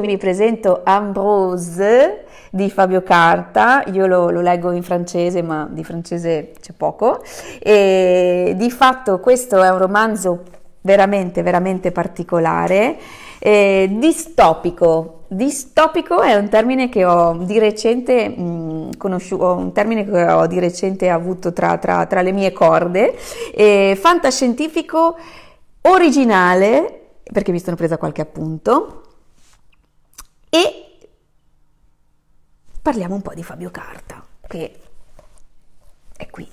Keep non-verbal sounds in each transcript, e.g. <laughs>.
Vi presento Ambrose di Fabio Carta, io lo, lo leggo in francese ma di francese c'è poco, e di fatto questo è un romanzo veramente, veramente particolare, eh, distopico. Distopico è un termine che ho di recente mh, mm, conosciuto, un termine che ho di recente avuto tra, tra, tra le mie corde, eh, fantascientifico originale, perché mi sono presa qualche appunto, e parliamo un po' di Fabio Carta, che è qui.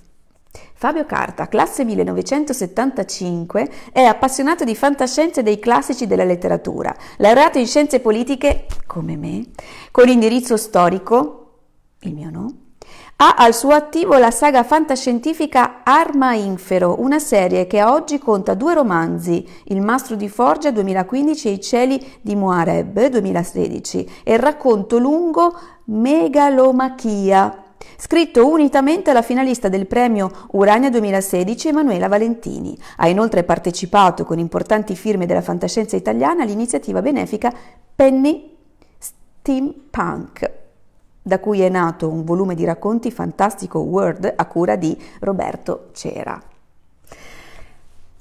Fabio Carta, classe 1975, è appassionato di fantascienza e dei classici della letteratura, laureato in scienze politiche, come me, con indirizzo storico, il mio no, ha al suo attivo la saga fantascientifica Arma Infero, una serie che oggi conta due romanzi, Il mastro di Forgia 2015 e I cieli di Moareb 2016 e il racconto lungo Megalomachia, scritto unitamente alla finalista del premio Urania 2016 Emanuela Valentini. Ha inoltre partecipato con importanti firme della fantascienza italiana all'iniziativa benefica Penny Steampunk da cui è nato un volume di racconti fantastico Word a cura di Roberto Cera.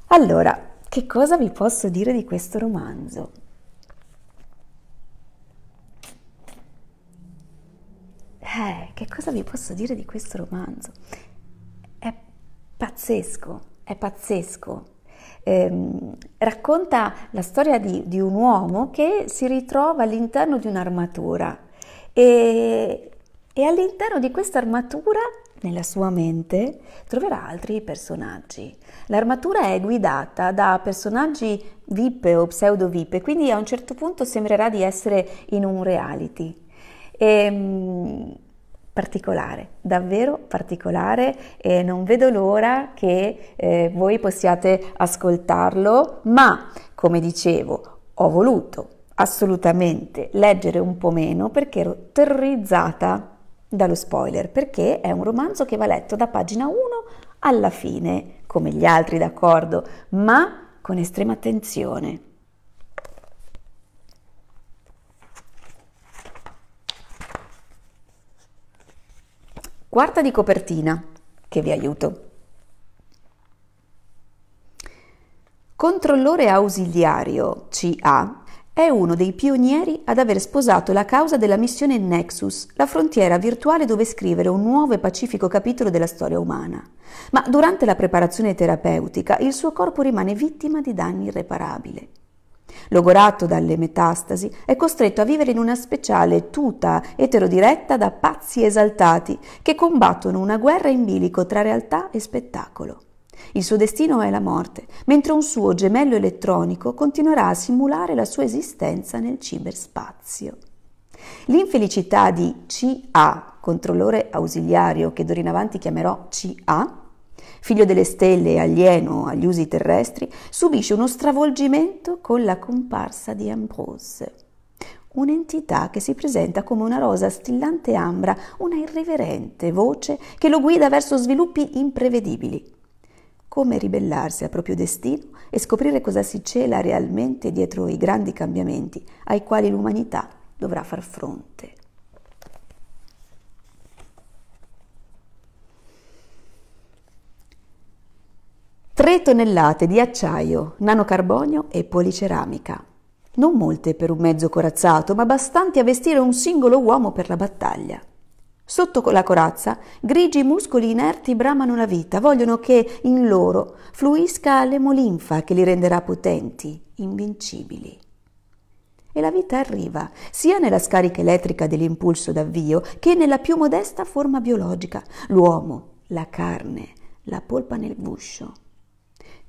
Allora, che cosa vi posso dire di questo romanzo? Eh, che cosa vi posso dire di questo romanzo? È pazzesco, è pazzesco. Eh, racconta la storia di, di un uomo che si ritrova all'interno di un'armatura e, e all'interno di questa armatura, nella sua mente, troverà altri personaggi. L'armatura è guidata da personaggi VIP o pseudo-VIP, quindi a un certo punto sembrerà di essere in un reality. E, ehm, particolare, davvero particolare e non vedo l'ora che eh, voi possiate ascoltarlo, ma come dicevo, ho voluto assolutamente leggere un po' meno perché ero terrorizzata dallo spoiler, perché è un romanzo che va letto da pagina 1 alla fine, come gli altri, d'accordo, ma con estrema attenzione. Quarta di copertina, che vi aiuto. Controllore ausiliario CA è uno dei pionieri ad aver sposato la causa della missione Nexus, la frontiera virtuale dove scrivere un nuovo e pacifico capitolo della storia umana. Ma durante la preparazione terapeutica il suo corpo rimane vittima di danni irreparabili. Logorato dalle metastasi, è costretto a vivere in una speciale tuta eterodiretta da pazzi esaltati che combattono una guerra in bilico tra realtà e spettacolo. Il suo destino è la morte, mentre un suo gemello elettronico continuerà a simulare la sua esistenza nel ciberspazio. L'infelicità di CA, controllore ausiliario che d'ora in avanti chiamerò CA, figlio delle stelle e alieno agli usi terrestri, subisce uno stravolgimento con la comparsa di Ambrose. Un'entità che si presenta come una rosa stillante ambra, una irriverente voce che lo guida verso sviluppi imprevedibili come ribellarsi al proprio destino e scoprire cosa si cela realmente dietro i grandi cambiamenti ai quali l'umanità dovrà far fronte. Tre tonnellate di acciaio, nanocarbonio e policeramica. Non molte per un mezzo corazzato, ma bastanti a vestire un singolo uomo per la battaglia. Sotto la corazza, grigi muscoli inerti bramano la vita, vogliono che in loro fluisca l'emolinfa che li renderà potenti, invincibili. E la vita arriva, sia nella scarica elettrica dell'impulso d'avvio, che nella più modesta forma biologica, l'uomo, la carne, la polpa nel guscio.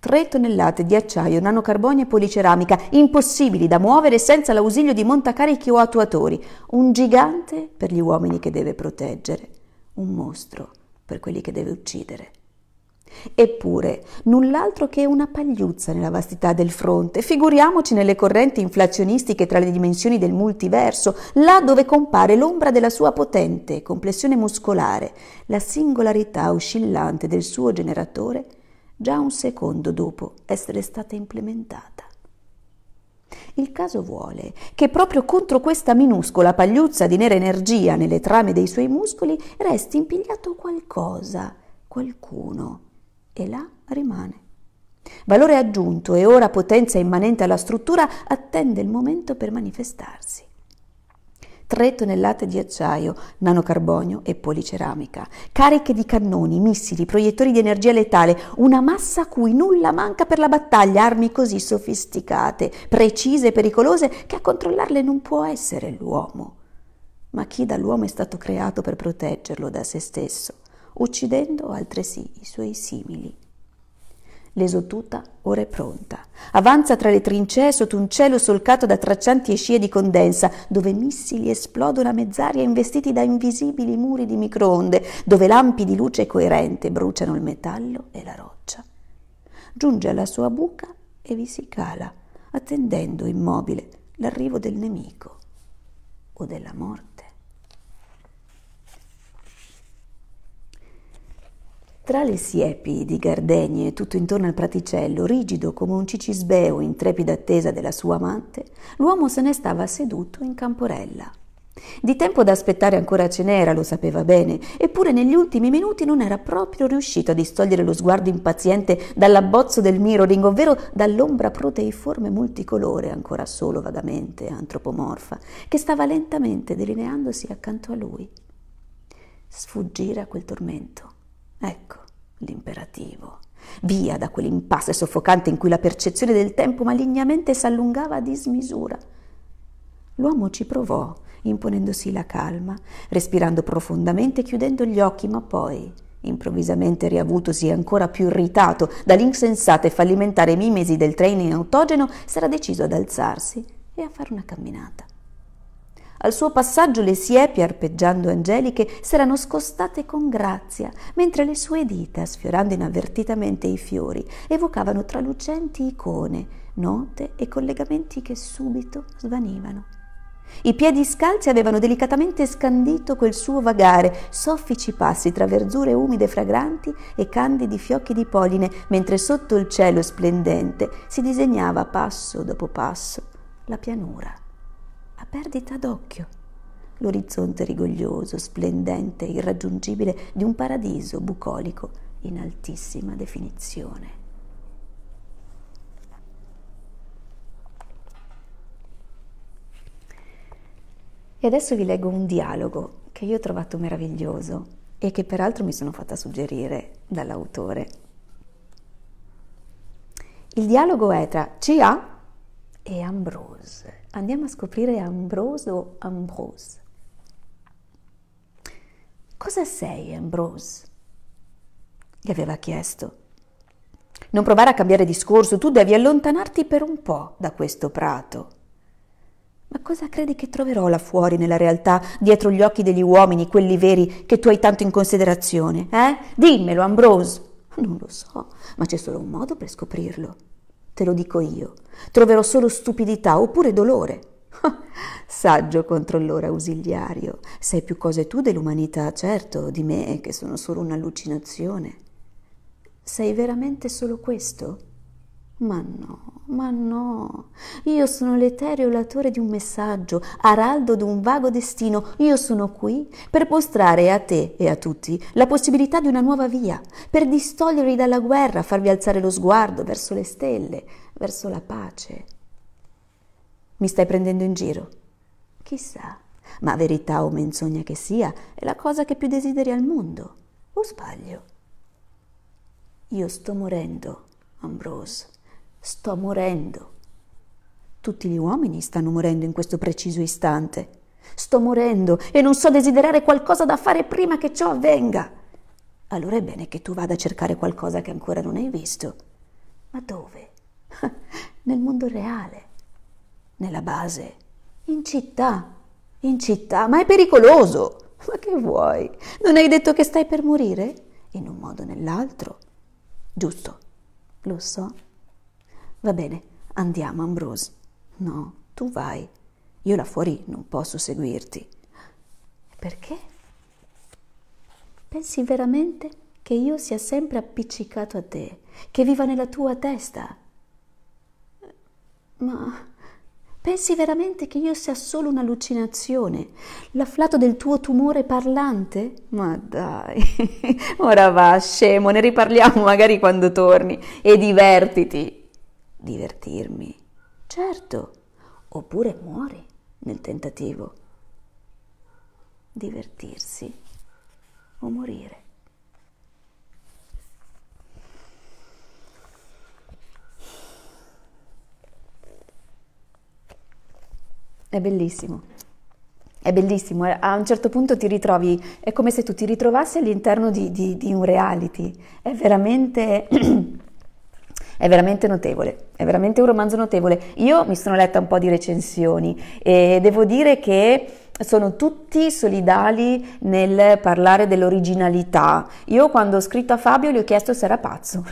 3 tonnellate di acciaio, nanocarbonio e policeramica, impossibili da muovere senza l'ausilio di montacarichi o attuatori. Un gigante per gli uomini che deve proteggere, un mostro per quelli che deve uccidere. Eppure, null'altro che una pagliuzza nella vastità del fronte, figuriamoci nelle correnti inflazionistiche tra le dimensioni del multiverso, là dove compare l'ombra della sua potente complessione muscolare, la singolarità oscillante del suo generatore già un secondo dopo essere stata implementata. Il caso vuole che proprio contro questa minuscola pagliuzza di nera energia nelle trame dei suoi muscoli resti impigliato qualcosa, qualcuno, e là rimane. Valore aggiunto e ora potenza immanente alla struttura attende il momento per manifestarsi. 3 tonnellate di acciaio, nanocarbonio e policeramica, cariche di cannoni, missili, proiettori di energia letale, una massa a cui nulla manca per la battaglia, armi così sofisticate, precise e pericolose che a controllarle non può essere l'uomo. Ma chi dall'uomo è stato creato per proteggerlo da se stesso, uccidendo altresì i suoi simili l'esotuta ora è pronta. Avanza tra le trincee sotto un cielo solcato da traccianti e scie di condensa, dove missili esplodono a mezz'aria investiti da invisibili muri di microonde, dove lampi di luce coerente bruciano il metallo e la roccia. Giunge alla sua buca e vi si cala, attendendo immobile l'arrivo del nemico o della morte. Tra le siepi di gardenie, tutto intorno al praticello, rigido come un cicisbeo in trepida attesa della sua amante, l'uomo se ne stava seduto in camporella. Di tempo da aspettare ancora ce n'era, lo sapeva bene, eppure negli ultimi minuti non era proprio riuscito a distogliere lo sguardo impaziente dall'abbozzo del mirroring, ovvero dall'ombra proteiforme multicolore, ancora solo vagamente antropomorfa, che stava lentamente delineandosi accanto a lui. Sfuggire a quel tormento Ecco l'imperativo. Via da quell'impasse soffocante in cui la percezione del tempo malignamente s'allungava a dismisura. L'uomo ci provò, imponendosi la calma, respirando profondamente e chiudendo gli occhi, ma poi, improvvisamente riavutosi e ancora più irritato dall'insensata e fallimentare mimesi del training autogeno, sarà deciso ad alzarsi e a fare una camminata. Al suo passaggio le siepi, arpeggiando angeliche, s'erano scostate con grazia, mentre le sue dita, sfiorando inavvertitamente i fiori, evocavano tralucenti icone, note e collegamenti che subito svanivano. I piedi scalzi avevano delicatamente scandito quel suo vagare, soffici passi tra verzure umide fragranti e candidi fiocchi di polline, mentre sotto il cielo splendente si disegnava passo dopo passo la pianura a perdita d'occhio. L'orizzonte rigoglioso, splendente, irraggiungibile di un paradiso bucolico in altissima definizione. E adesso vi leggo un dialogo che io ho trovato meraviglioso e che peraltro mi sono fatta suggerire dall'autore. Il dialogo è tra CA e Ambrose. Andiamo a scoprire Ambrose o Ambrose. Cosa sei, Ambrose? gli aveva chiesto. Non provare a cambiare discorso, tu devi allontanarti per un po' da questo prato. Ma cosa credi che troverò là fuori nella realtà, dietro gli occhi degli uomini, quelli veri che tu hai tanto in considerazione? Eh? Dimmelo, Ambrose. Non lo so, ma c'è solo un modo per scoprirlo. Te lo dico io. Troverò solo stupidità oppure dolore. <laughs> Saggio controllore ausiliario, sai più cose tu dell'umanità, certo, di me, che sono solo un'allucinazione. Sei veramente solo questo? Ma no, ma no, io sono l'etereo latore di un messaggio, araldo di un vago destino, io sono qui per mostrare a te e a tutti la possibilità di una nuova via, per distogliervi dalla guerra, farvi alzare lo sguardo verso le stelle, verso la pace. Mi stai prendendo in giro? Chissà, ma verità o menzogna che sia, è la cosa che più desideri al mondo, o sbaglio? Io sto morendo, Ambrose. Sto morendo. Tutti gli uomini stanno morendo in questo preciso istante. Sto morendo e non so desiderare qualcosa da fare prima che ciò avvenga. Allora è bene che tu vada a cercare qualcosa che ancora non hai visto. Ma dove? <laughs> Nel mondo reale, nella base, in città, in città, ma è pericoloso. Ma che vuoi? Non hai detto che stai per morire? In un modo o nell'altro. Giusto, lo so. Va bene, andiamo, Ambrose. No, tu vai. Io là fuori non posso seguirti. Perché? Pensi veramente che io sia sempre appiccicato a te, che viva nella tua testa? Ma pensi veramente che io sia solo un'allucinazione, l'afflato del tuo tumore parlante? Ma dai, <laughs> ora va, scemo, ne riparliamo magari quando torni e divertiti divertirmi. Certo, oppure muori nel tentativo. Divertirsi o morire. È bellissimo. È bellissimo, eh, a un certo punto ti ritrovi, è come se tu ti ritrovassi all'interno di, di, di un reality, è veramente <clears throat> È veramente notevole, è veramente un romanzo notevole. Io mi sono letta un po' di recensioni e devo dire che sono tutti solidali nel parlare dell'originalità. Io quando ho scritto a Fabio gli ho chiesto se era pazzo.